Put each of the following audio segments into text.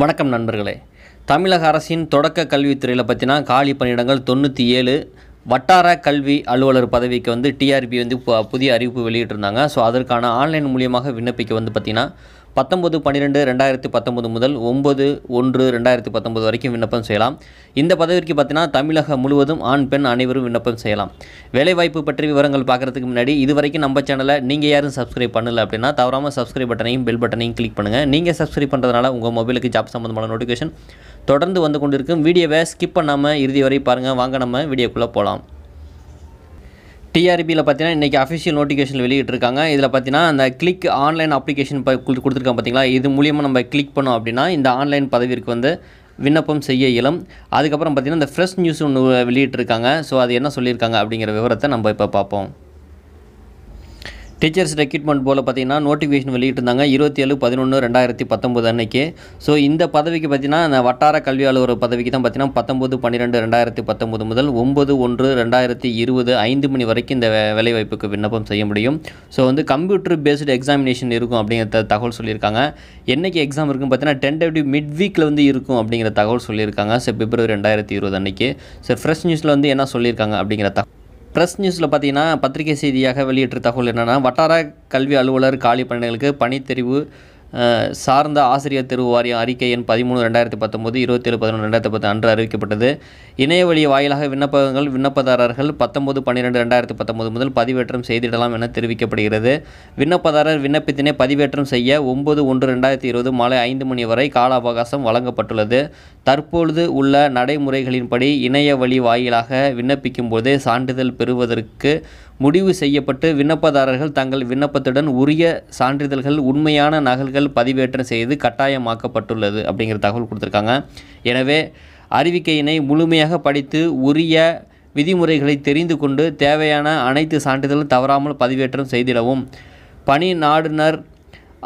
வணக்கம் நண்பர்களே தமிழக அரசின் தொடக்க கல்வித்துறையில் பார்த்தீங்கன்னா காலி பணியிடங்கள் தொண்ணூற்றி ஏழு வட்டார கல்வி அலுவலர் பதவிக்கு வந்து டிஆர்பி வந்து புதிய அறிவிப்பு வெளியிட்டிருந்தாங்க ஸோ அதற்கான ஆன்லைன் மூலியமாக விண்ணப்பிக்க வந்து பார்த்திங்கன்னா பத்தொம்பது பன்னிரெண்டு ரெண்டாயிரத்தி பத்தொம்பது முதல் ஒம்பது ஒன்று ரெண்டாயிரத்தி பத்தொம்பது வரைக்கும் விண்ணப்பம் செய்யலாம் இந்த பதவிக்கு பார்த்தீங்கன்னா தமிழகம் முழுவதும் ஆண் பெண் அனைவரும் விண்ணப்பம் செய்யலாம் வேலைவாய்ப்பு பற்றி விவரங்கள் பார்க்குறதுக்கு முன்னாடி இது வரைக்கும் நம்ம சேனலை நீங்கள் யாரும் சப்ஸ்கிரைப் பண்ணலை அப்படின்னா தவறாமல் சப்ஸ்கிரைப் பட்டனையும் பெல் பட்டனையும் கிளிக் பண்ணுங்கள் நீங்கள் சப்ஸ்கிரைப் பண்ணுறதுனால உங்கள் மொபைலுக்கு ஜாப் சம்மந்தமான நோட்டிஃபிகேஷன் தொடர்ந்து வந்து கொண்டிருக்கும் வீடியோவை ஸ்கிப் பண்ணாமல் இறுதி வரை பாருங்கள் வாங்க நம்ம வீடியோக்குள்ளே போகலாம் டிஆர்பியில் பார்த்தீங்கன்னா இன்றைக்கி அஃபிஷியல் நோட்டிஃபிகேஷன் வெளியிட்டிருக்காங்க இதில் பார்த்தீங்கன்னா அந்த கிளிக் ஆன்லைன் அப்ளிகேஷன் கொடுத்துருக்காங்க பார்த்தீங்களா இது மூலியமாக நம்ம கிளிக் பண்ணோம் அப்படின்னா இந்த ஆன்லைன் பதவிக்கு வந்து விண்ணப்பம் செய்ய இயலும் அதுக்கப்புறம் பார்த்திங்கன்னா இந்த ஃப்ரெஷ் நியூஸ் ஒன்று வெளியிட்டிருக்காங்க ஸோ அது என்ன சொல்லியிருக்காங்க அப்படிங்கிற விவரத்தை நம்ம இப்போ பார்ப்போம் டீச்சர்ஸ் ரெக்யூட்மெண்ட் போல் பார்த்தீங்கன்னா நோட்டிஃபிகேஷன் வெளியிட்டிருந்தாங்க இருபத்தி ஏழு பதினொன்று ரெண்டாயிரத்தி பத்தொம்போது அன்னைக்கு ஸோ இந்த பதவிக்கு பார்த்தீங்கன்னா அந்த வட்டார கல்வி அலுவலர் பதவிக்கு தான் பார்த்தீங்கன்னா பத்தொம்பது பன்னிரெண்டு ரெண்டாயிரத்தி பத்தொம்பது முதல் ஒம்பது ஒன்று ரெண்டாயிரத்தி இருபது ஐந்து மணி வரைக்கும் இந்த வேலைவாய்ப்புக்கு விண்ணப்பம் செய்ய முடியும் ஸோ வந்து கம்ப்யூட்டர் பேஸ்டு எக்ஸாமினேஷன் இருக்கும் அப்படிங்கிற தகவல் சொல்லியிருக்காங்க என்றைக்கு எக்ஸாம் இருக்குன்னு பார்த்தீங்கன்னா டென்டேட்டிவ் மிட் வீக்கில் வந்து இருக்கும் அப்படிங்கிற தகவல் சொல்லியிருக்காங்க சார் பிப்ரவரி ரெண்டாயிரத்தி இருபது அன்னைக்கு சார் ஃப்ரெஷ் நியூஸில் வந்து என்ன சொல்லியிருக்காங்க அப்படிங்கிற தகவல் ப்ரெஸ் நியூஸில் பார்த்தீங்கன்னா பத்திரிகை செய்தியாக வெளியிட்ட தகவல் என்னென்னா வட்டார கல்வி அலுவலர் காலி பணிகளுக்கு பணித்தெரிவு சார்ந்த ஆசிரியர் தேர்வு வாரியம் அறிக்கை எண் பதிமூணு ரெண்டாயிரத்தி பத்தொம்போது இருபத்தேழு பதினொன்று ரெண்டாயிரத்தி பத்து அன்று அறிவிக்கப்பட்டது இணையவழி வாயிலாக விண்ணப்பங்கள் விண்ணப்பதாரர்கள் பத்தொம்பது பன்னிரெண்டு ரெண்டாயிரத்தி பத்தொம்போது முதல் பதிவேற்றம் செய்திடலாம் என தெரிவிக்கப்படுகிறது விண்ணப்பதாரர் விண்ணப்பத்தினை பதிவேற்றம் செய்ய ஒம்பது ஒன்று ரெண்டாயிரத்தி இருபது மாலை ஐந்து மணி வரை கால அவகாசம் வழங்கப்பட்டுள்ளது தற்பொழுது உள்ள நடைமுறைகளின்படி இணைய வழி வாயிலாக விண்ணப்பிக்கும்போதே சான்றிதழ் பெறுவதற்கு முடிவு செய்யப்பட்டு விண்ணப்பதாரர்கள் தங்கள் விண்ணப்பத்துடன் உரிய சான்றிதழ்கள் உண்மையான நகல்கள் பதிவேற்றம் செய்து கட்டாயமாக்கப்பட்டுள்ளது அப்படிங்கிற தகவல் கொடுத்துருக்காங்க எனவே அறிவிக்கையினை முழுமையாக படித்து உரிய விதிமுறைகளை தெரிந்து கொண்டு தேவையான அனைத்து சான்றிதழும் தவறாமல் பதிவேற்றம் செய்திடவும் பணி நாடுனர்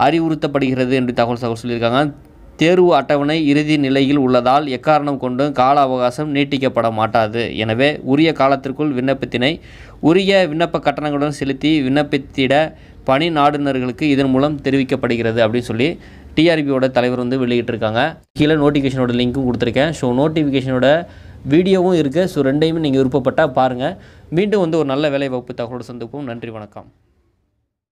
அறிவுறுத்தப்படுகிறது என்று தகவல் தகவல் சொல்லியிருக்காங்க தேர்வு அட்டவணை இறுதி நிலையில் உள்ளதால் எக்காரணம் கொண்டும் கால அவகாசம் நீட்டிக்கப்பட மாட்டாது எனவே உரிய காலத்திற்குள் விண்ணப்பத்தினை உரிய விண்ணப்ப கட்டணங்களுடன் செலுத்தி விண்ணப்பித்திட பணி நாடுநர்களுக்கு இதன் மூலம் தெரிவிக்கப்படுகிறது அப்படின்னு சொல்லி டிஆர்பியோட தலைவர் வந்து வெளியிட்டிருக்காங்க கீழே நோட்டிஃபிகேஷனோட லிங்க்கும் கொடுத்துருக்கேன் ஸோ நோட்டிஃபிகேஷனோட வீடியோவும் இருக்குது ஸோ ரெண்டையுமே நீங்கள் விருப்பப்பட்டால் பாருங்கள் மீண்டும் வந்து ஒரு நல்ல வேலைவாய்ப்பு தகவலோடு சந்திப்போம் நன்றி வணக்கம்